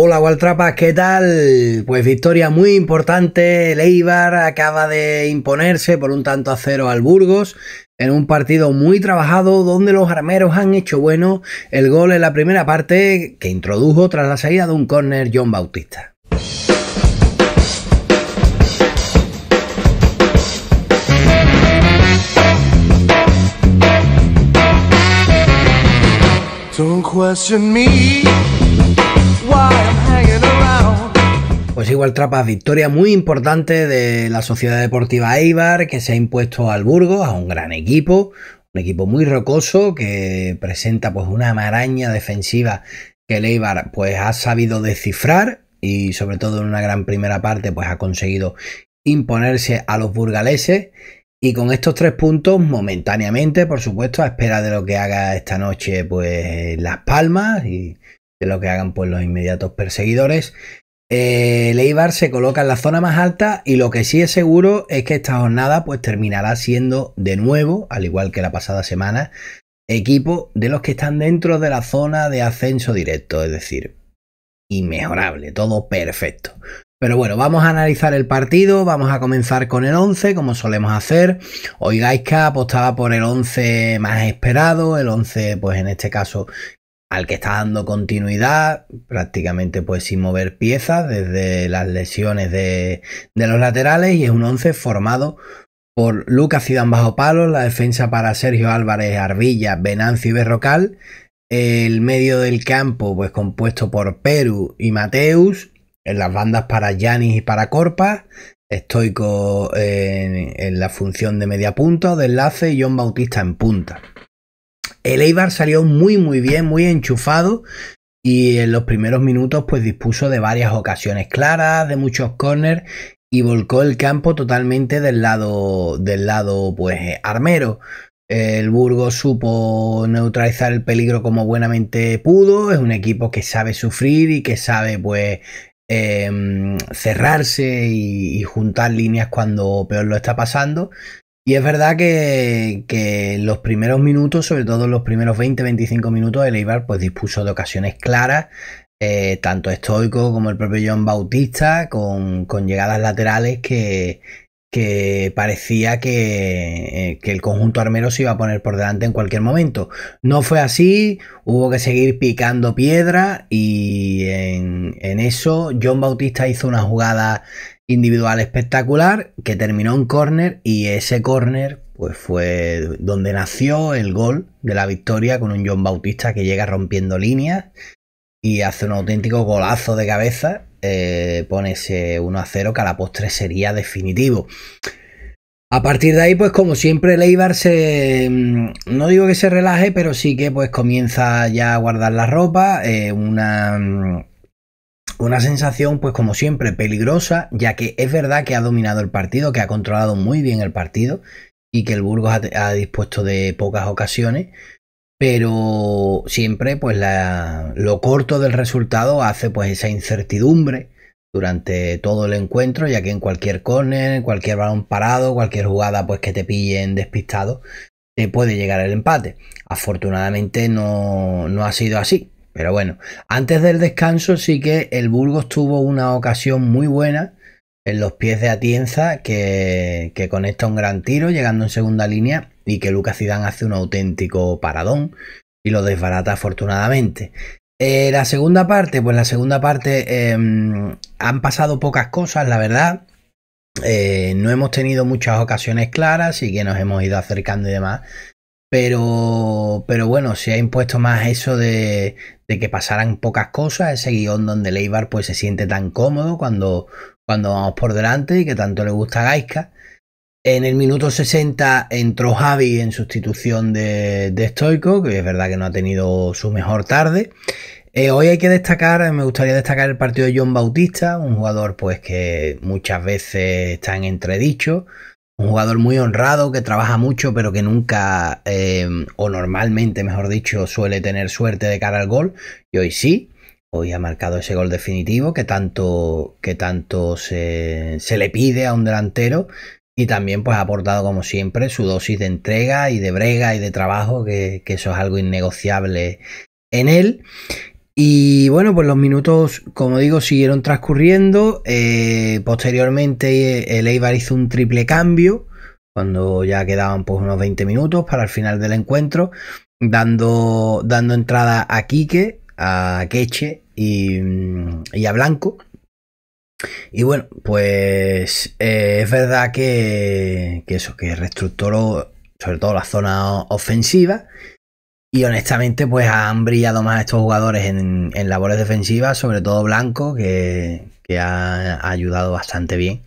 Hola Waltrapa, ¿qué tal? Pues victoria muy importante. Leibar acaba de imponerse por un tanto a cero al Burgos en un partido muy trabajado donde los armeros han hecho bueno el gol en la primera parte que introdujo tras la salida de un córner John Bautista. Don't question me. Pues igual trapas victoria muy importante de la Sociedad Deportiva Eibar que se ha impuesto al Burgos, a un gran equipo, un equipo muy rocoso que presenta pues una maraña defensiva que el Eibar pues ha sabido descifrar y sobre todo en una gran primera parte pues ha conseguido imponerse a los burgaleses y con estos tres puntos momentáneamente por supuesto a espera de lo que haga esta noche pues Las Palmas y de lo que hagan pues los inmediatos perseguidores. Eh, el se coloca en la zona más alta y lo que sí es seguro es que esta jornada pues terminará siendo de nuevo, al igual que la pasada semana, equipo de los que están dentro de la zona de ascenso directo, es decir, inmejorable, todo perfecto. Pero bueno, vamos a analizar el partido, vamos a comenzar con el 11 como solemos hacer. oigáis que apostaba por el 11 más esperado, el 11 pues en este caso al que está dando continuidad prácticamente pues sin mover piezas desde las lesiones de, los laterales y es un 11 formado por Lucas Zidane bajo palo, la defensa para Sergio Álvarez, Arvilla, Venancio y Berrocal, el medio del campo pues compuesto por Perú y Mateus, en las bandas para Yanis y para Corpas, Estoico eh, en, la función de media de enlace y John Bautista en punta. El Eibar salió muy, muy bien, muy enchufado. Y en los primeros minutos, pues dispuso de varias ocasiones claras, de muchos corners y volcó el campo totalmente del lado, del lado pues, armero. El Burgos supo neutralizar el peligro como buenamente pudo. Es un equipo que sabe sufrir y que sabe, pues, em, cerrarse y, juntar líneas cuando peor lo está pasando. Y es verdad que, los primeros minutos, sobre todo los primeros 20-25 minutos, el Eibar pues dispuso de ocasiones claras, eh, tanto Estoico como el propio John Bautista, con, llegadas laterales que, parecía eh, que, el conjunto armero se iba a poner por delante en cualquier momento. No fue así, hubo que seguir picando piedra y en, en eso John Bautista hizo una jugada individual espectacular que terminó en córner y ese córner pues fue donde nació el gol de la victoria con un John Bautista que llega rompiendo líneas y hace un auténtico golazo de cabeza, eh, pone ese 1 a 0 que a la postre sería definitivo. A partir de ahí, pues como siempre, Leibar se. Mm, no digo que se relaje, pero sí que pues comienza ya a guardar la ropa. Eh, una mm, una sensación, pues como siempre, peligrosa, ya que es verdad que ha dominado el partido, que ha controlado muy bien el partido y que el Burgos ha, dispuesto de pocas ocasiones, pero siempre pues la, lo corto del resultado hace pues esa incertidumbre durante todo el encuentro, ya que en cualquier córner, en cualquier balón parado, cualquier jugada pues que te pillen despistado, te puede llegar el empate. Afortunadamente no, no ha sido así. Pero bueno, antes del descanso sí que el Burgos tuvo una ocasión muy buena en los pies de Atienza que, conecta un gran tiro llegando en segunda línea y que Lucas Zidane hace un auténtico paradón y lo desbarata afortunadamente. Eh, la segunda parte, pues la segunda parte em, han pasado pocas cosas, la verdad. Eh, no hemos tenido muchas ocasiones claras y que nos hemos ido acercando y demás. Pero, pero bueno, se ha impuesto más eso de, de que pasaran pocas cosas, ese guión donde Leibar pues se siente tan cómodo cuando, cuando vamos por delante y que tanto le gusta a Gaiska. En el minuto 60 entró Javi en sustitución de, de Stoico, que es verdad que no ha tenido su mejor tarde. Eh, hoy hay que destacar, me gustaría destacar el partido de John Bautista, un jugador pues que muchas veces está en entredicho, un jugador muy honrado que trabaja mucho, pero que nunca, em, o normalmente, mejor dicho, suele tener suerte de cara al gol. Y hoy sí, hoy ha marcado ese gol definitivo que tanto, que tanto se, le pide a un delantero. Y también pues ha aportado como siempre su dosis de entrega y de brega y de trabajo, que, que eso es algo innegociable en él. Y bueno, pues los minutos, como digo, siguieron transcurriendo. Eh, posteriormente, eh, el Eibar hizo un triple cambio, cuando ya quedaban pues, unos 20 minutos para el final del encuentro, dando, dando entrada a Quique, a Queche y, a Blanco. Y bueno, pues eh, es verdad que, que, eso, que reestructuró sobre todo la zona ofensiva y honestamente, pues han brillado más estos jugadores en, labores defensivas, sobre todo Blanco, que, ha, ayudado bastante bien.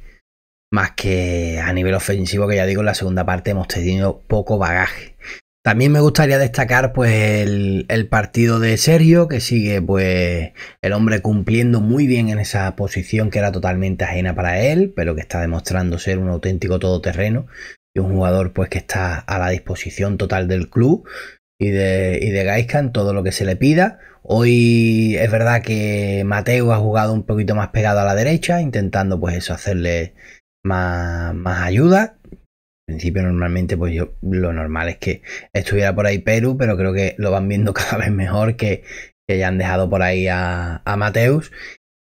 Más que a nivel ofensivo, que ya digo, en la segunda parte hemos tenido poco bagaje. También me gustaría destacar pues el, el partido de Sergio, que sigue pues el hombre cumpliendo muy bien en esa posición que era totalmente ajena para él, pero que está demostrando ser un auténtico todoterreno y un jugador pues que está a la disposición total del club y de, y todo lo que se le pida. Hoy es verdad que Mateus ha jugado un poquito más pegado a la derecha, intentando pues eso, hacerle más, ayuda. En principio normalmente pues yo lo normal es que estuviera por ahí Perú, pero creo que lo van viendo cada vez mejor que, ya han dejado por ahí a, Mateus.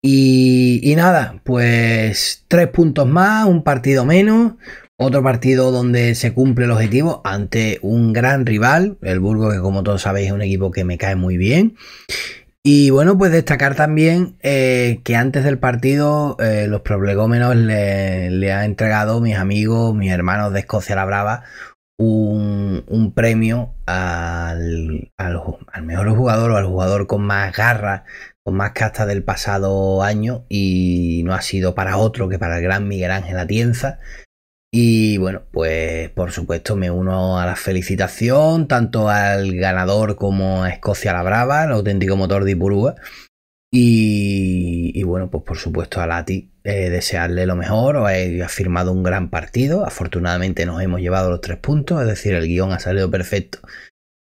Y, y nada, pues tres puntos más, un partido menos, otro partido donde se cumple el objetivo ante un gran rival, el Burgo, que como todos sabéis es un equipo que me cae muy bien. Y bueno, pues destacar también eh, que antes del partido eh, los prolegómenos le, han entregado mis amigos, mis hermanos de Escocia la Brava, un, premio al, al, mejor jugador o al jugador con más garra, con más casta del pasado año y no ha sido para otro que para el gran Miguel Ángel Atienza, y bueno, pues por supuesto me uno a la felicitación tanto al ganador como a Escocia la Brava, el auténtico motor de Ipurúa. Y, bueno, pues por supuesto a Lati eh, desearle lo mejor. Ha firmado un gran partido. Afortunadamente nos hemos llevado los tres puntos, es decir, el guión ha salido perfecto.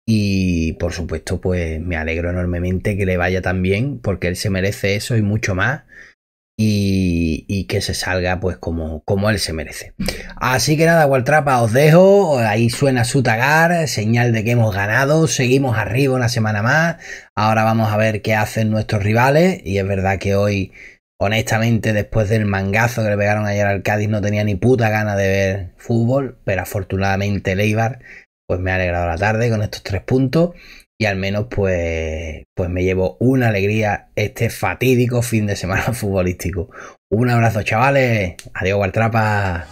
Y por supuesto, pues me alegro enormemente que le vaya tan bien, porque él se merece eso y mucho más. Y, que se salga pues como, como él se merece. Así que nada, Waltrapa, os dejo, ahí suena su tagar, señal de que hemos ganado, seguimos arriba una semana más, ahora vamos a ver qué hacen nuestros rivales y es verdad que hoy, honestamente, después del mangazo que le pegaron ayer al Cádiz, no tenía ni puta gana de ver fútbol, pero afortunadamente Leibar pues me ha alegrado la tarde con estos tres puntos y al menos pues, pues me llevo una alegría este fatídico fin de semana futbolístico. Un abrazo chavales, adiós Gualtrapa.